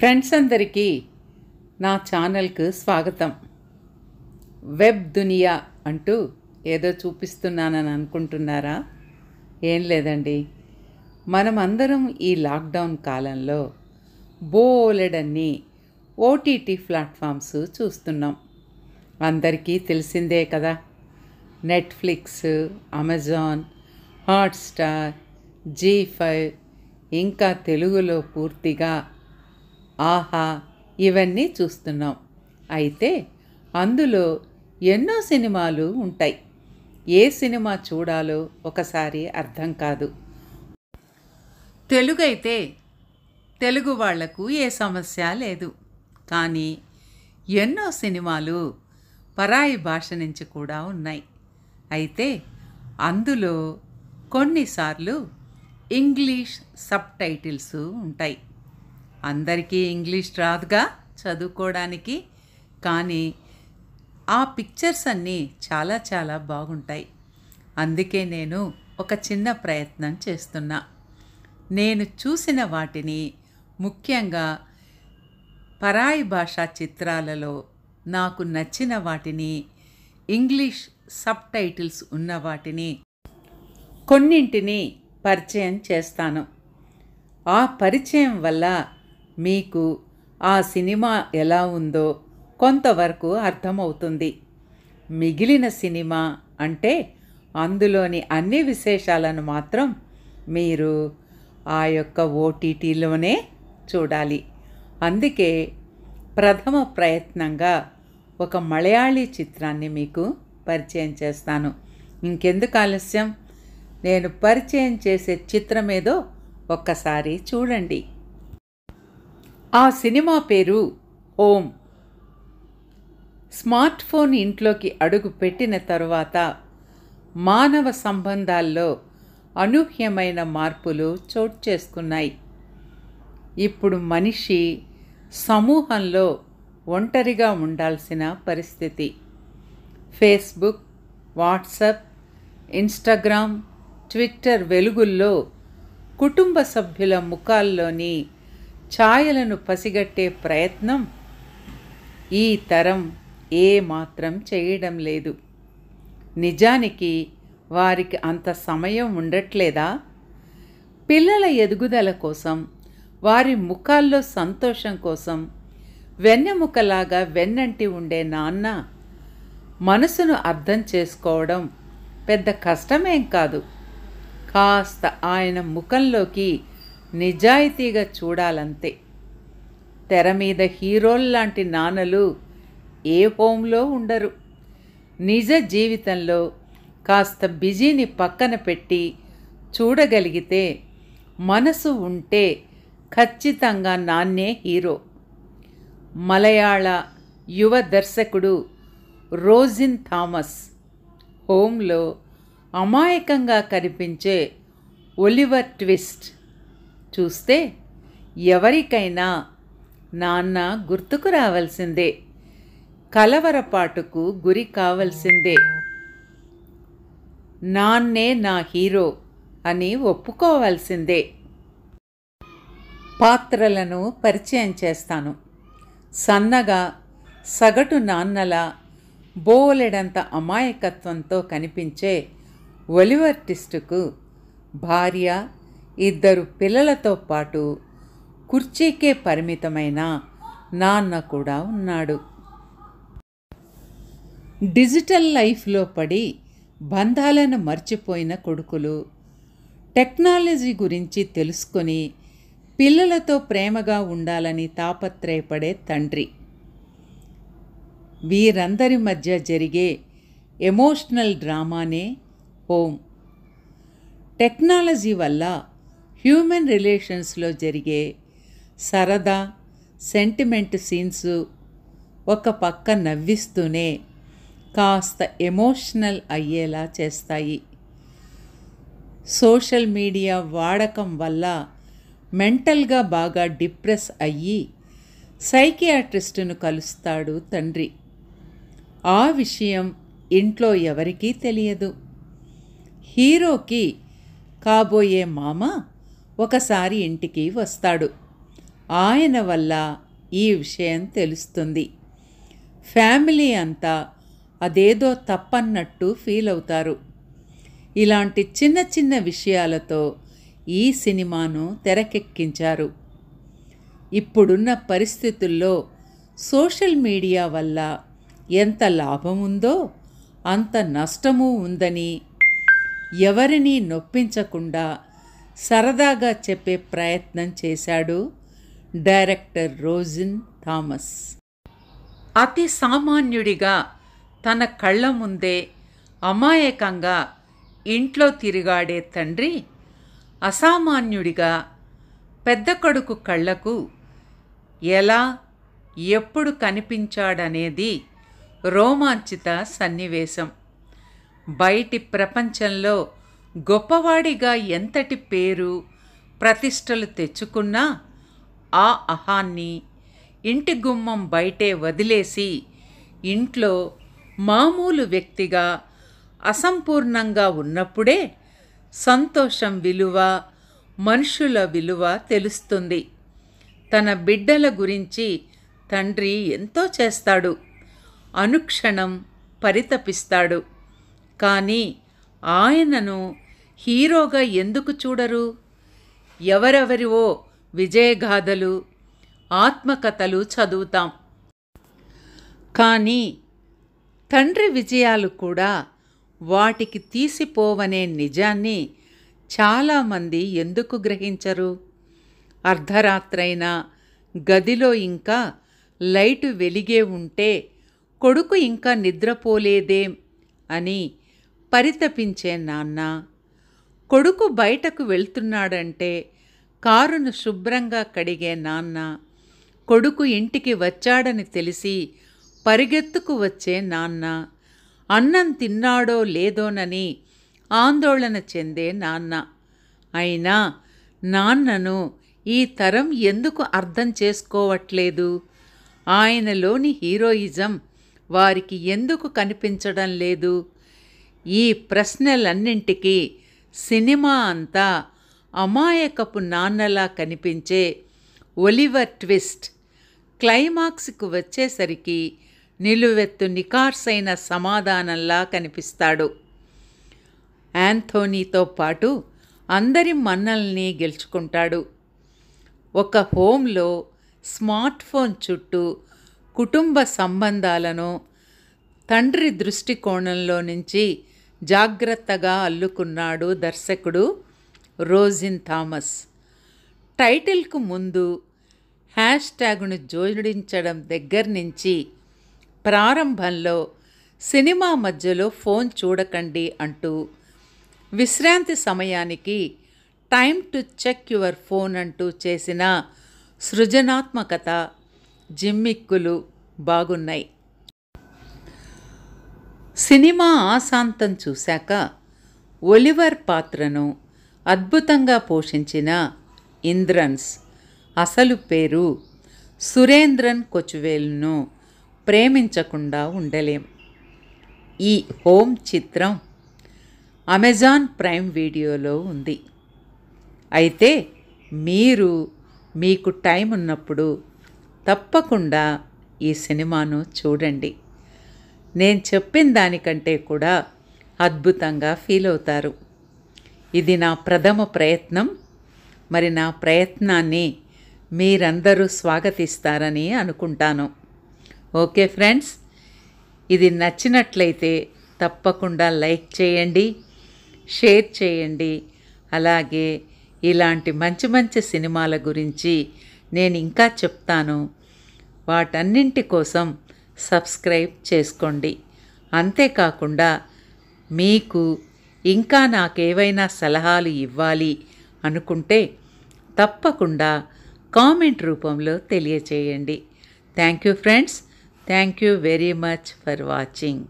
friends అందరికీ నా ఛానల్కు స్వాగతం వెబ్ దునియా అంటూ ఏదో చూపిస్తున్నానని అనుకుంటున్నారా ఏం లేదండి మనమందరం ఈ లాక్డౌన్ కాలంలో బోలెడన్ని ఓటీటీ ప్లాట్ఫామ్స్ చూస్తున్నాం అందరికీ తెలిసిందే కదా Netflix Amazon Hotstar Zee five ఇంకా తెలుగులో పూర్తిగా ఆహా ఇవన్నీ చూస్తున్నాం అయితే అందులో ఎన్నో సినిమాలు ఉంటాయి ఏ సినిమా చూడాలో ఒకసారి అర్థం కాదు తెలుగైతే తెలుగు వాళ్లకు ఏ సమస్య లేదు కానీ ఎన్నో సినిమాలు పరాయి భాష నుంచి కూడా ఉన్నాయి అయితే అందులో కొన్నిసార్లు ఇంగ్లీష్ సబ్ టైటిల్స్ ఉంటాయి అందరికీ ఇంగ్లీష్ రాదుగా చదువుకోవడానికి కానీ ఆ పిక్చర్స్ అన్నీ చాలా చాలా బాగుంటాయి అందుకే నేను ఒక చిన్న ప్రయత్నం చేస్తున్నా నేను చూసిన వాటిని ముఖ్యంగా పరాయి భాషా చిత్రాలలో నాకు నచ్చిన వాటిని ఇంగ్లీష్ సబ్ టైటిల్స్ ఉన్న వాటిని కొన్నింటిని పరిచయం చేస్తాను ఆ పరిచయం వల్ల మీకు ఆ సినిమా ఎలా ఉందో కొంతవరకు అర్థమవుతుంది మిగిలిన సినిమా అంటే అందులోని అన్ని విశేషాలను మాత్రం మీరు ఆ యొక్క ఓటీటీలోనే చూడాలి అందుకే ప్రథమ ప్రయత్నంగా ఒక మలయాళీ చిత్రాన్ని మీకు పరిచయం చేస్తాను ఇంకెందుకు ఆలస్యం నేను పరిచయం చేసే చిత్రమేదో ఒక్కసారి చూడండి ఆ సినిమా పేరు ఓం స్మార్ట్ ఫోన్ ఇంట్లోకి అడుగు పెట్టిన తరువాత మానవ సంబంధాల్లో అనూహ్యమైన మార్పులు చోటు చేసుకున్నాయి ఇప్పుడు మనిషి సమూహంలో ఒంటరిగా ఉండాల్సిన పరిస్థితి ఫేస్బుక్ వాట్సప్ ఇన్స్టాగ్రామ్ ట్విట్టర్ వెలుగుల్లో కుటుంబ సభ్యుల ముఖాల్లోని ఛాయలను పసిగట్టే ప్రయత్నం ఈ తరం ఏ మాత్రం చేయడం లేదు నిజానికి వారికి అంత సమయం ఉండట్లేదా పిల్లల ఎదుగుదల కోసం వారి ముఖాల్లో సంతోషం కోసం వెన్నెముకలాగా వెన్నంటి ఉండే నాన్న మనసును అర్థం చేసుకోవడం పెద్ద కష్టమేం కాదు కాస్త ఆయన ముఖంలోకి నిజాయితీగా చూడాలంతే తెర మీద హీరోల్లాంటి నాన్నలు ఏ హోంలో ఉండరు నిజ జీవితంలో కాస్త బిజీని పక్కన పెట్టి చూడగలిగితే మనసు ఉంటే ఖచ్చితంగా నాన్నే హీరో మలయాళ యువ దర్శకుడు రోజిన్ థామస్ హోమ్లో అమాయకంగా కనిపించే ఒలివర్ ట్విస్ట్ చూస్తే ఎవరికైనా నాన్న గుర్తుకు రావాల్సిందే కలవరపాటుకు గురి కావలసిందే నాన్నే నా హీరో అని ఒప్పుకోవాల్సిందే పాత్రలను పరిచయం చేస్తాను సన్నగా సగటు నాన్నల బోలెడంత అమాయకత్వంతో కనిపించే ఒలివర్టిస్టుకు భార్య ఇద్దరు పిల్లలతో పాటు కుర్చీకే పరిమితమైన నాన్న కూడా ఉన్నాడు డిజిటల్ లైఫ్లో పడి బంధాలను మర్చిపోయిన కొడుకులు టెక్నాలజీ గురించి తెలుసుకొని పిల్లలతో ప్రేమగా ఉండాలని తాపత్రయపడే తండ్రి వీరందరి మధ్య జరిగే ఎమోషనల్ డ్రామానే హోమ్ టెక్నాలజీ వల్ల హ్యూమన్ రిలేషన్స్లో జరిగే సరదా సెంటిమెంట్ సీన్స్ ఒక పక్క నవ్విస్తూనే కాస్త ఎమోషనల్ అయ్యేలా చేస్తాయి సోషల్ మీడియా వాడకం వల్ల మెంటల్గా బాగా డిప్రెస్ అయ్యి సైకియాట్రిస్టును కలుస్తాడు తండ్రి ఆ విషయం ఇంట్లో ఎవరికీ తెలియదు హీరోకి కాబోయే మామ ఒకసారి ఇంటికి వస్తాడు ఆయన వల్ల ఈ విషయం తెలుస్తుంది ఫ్యామిలీ అంతా అదేదో తప్పన్నట్టు ఫీల్ అవుతారు ఇలాంటి చిన్న చిన్న విషయాలతో ఈ సినిమాను తెరకెక్కించారు ఇప్పుడున్న పరిస్థితుల్లో సోషల్ మీడియా వల్ల ఎంత లాభం ఉందో అంత నష్టము ఉందని ఎవరినీ నొప్పించకుండా సరదాగా చెప్పే ప్రయత్నం చేశాడు డైరెక్టర్ రోజిన్ థామస్ అతి సామాన్యుడిగా తన కళ్ళ ముందే అమాయకంగా ఇంట్లో తిరిగాడే తండ్రి అసామాన్యుడిగా పెద్ద కొడుకు కళ్ళకు ఎలా ఎప్పుడు కనిపించాడనేది రోమాంచిత సన్నివేశం బయటి ప్రపంచంలో గొప్పవాడిగా ఎంతటి పేరు ప్రతిష్టలు తెచ్చుకున్నా ఆ అహాన్ని ఇంటి గుమ్మం బయటే వదిలేసి ఇంట్లో మామూలు వ్యక్తిగా అసంపూర్ణంగా ఉన్నప్పుడే సంతోషం విలువ మనుషుల విలువ తెలుస్తుంది తన బిడ్డల గురించి తండ్రి ఎంతో చేస్తాడు అనుక్షణం పరితపిస్తాడు కానీ ఆయనను హీరోగా ఎందుకు చూడరు ఎవరెవరివో విజయగాథలు ఆత్మకథలు చదువుతాం కానీ తండ్రి విజయాలు కూడా వాటికి తీసిపోవనే నిజాన్ని చాలామంది ఎందుకు గ్రహించరు అర్ధరాత్రైనా గదిలో ఇంకా లైటు వెలిగే ఉంటే కొడుకు ఇంకా నిద్రపోలేదేం అని పరితపించే నాన్న కొడుకు బయటకు వెళ్తున్నాడంటే కారును శుభ్రంగా కడిగే నాన్న కొడుకు ఇంటికి వచ్చాడని తెలిసి పరిగెత్తుకు వచ్చే నాన్న అన్నం తిన్నాడో లేదోనని ఆందోళన చెందే నాన్న అయినా నాన్నను ఈ తరం ఎందుకు అర్థం చేసుకోవట్లేదు ఆయనలోని హీరోయిజం వారికి ఎందుకు కనిపించడం లేదు ఈ ప్రశ్నలన్నింటికీ సినిమా అంతా అమాయకపు నాన్నలా కనిపించే ఒలివర్ ట్విస్ట్ క్లైమాక్స్కు వచ్చేసరికి నిలువెత్తు నికార్సైన సమాధానంలా కనిపిస్తాడు యాంథోనీతో పాటు అందరి మన్నల్ని గెలుచుకుంటాడు ఒక హోమ్లో స్మార్ట్ ఫోన్ చుట్టూ కుటుంబ సంబంధాలను తండ్రి దృష్టికోణంలో నుంచి జాగ్రత్తగా అల్లుకున్నాడు దర్శకుడు రోజిన్ థామస్ టైటిల్కు ముందు హ్యాష్ ట్యాగ్ను జోడించడం దగ్గర నుంచి ప్రారంభంలో సినిమా మధ్యలో ఫోన్ చూడకండి అంటూ విశ్రాంతి సమయానికి time to check your phone అంటూ చేసిన సృజనాత్మకత జిమ్మిక్కులు బాగున్నాయి సినిమా ఆశాంతం చూశాక ఒలివర్ పాత్రను అద్భుతంగా పోషించిన ఇంద్రన్స్ అసలు పేరు సురేంద్రన్ కొచువేల్ను ప్రేమించకుండా ఉండలేం ఈ హోమ్ చిత్రం అమెజాన్ ప్రైమ్ వీడియోలో ఉంది అయితే మీరు మీకు టైం ఉన్నప్పుడు తప్పకుండా ఈ సినిమాను చూడండి నేను చెప్పిన దానికంటే కూడా అద్భుతంగా ఫీల్ అవుతారు ఇది నా ప్రథమ ప్రయత్నం మరి నా ప్రయత్నాన్ని మీరందరూ స్వాగతిస్తారని అనుకుంటాను ఓకే ఫ్రెండ్స్ ఇది నచ్చినట్లయితే తప్పకుండా లైక్ చేయండి షేర్ చేయండి అలాగే ఇలాంటి మంచి మంచి సినిమాల గురించి నేను ఇంకా చెప్తాను వాటన్నింటి కోసం సబ్స్క్రైబ్ చేసుకోండి అంతేకాకుండా మీకు ఇంకా నాకేవైనా సలహాలు ఇవ్వాలి అనుకుంటే తప్పకుండా కామెంట్ రూపంలో తెలియచేయండి thank you friends thank you very much for watching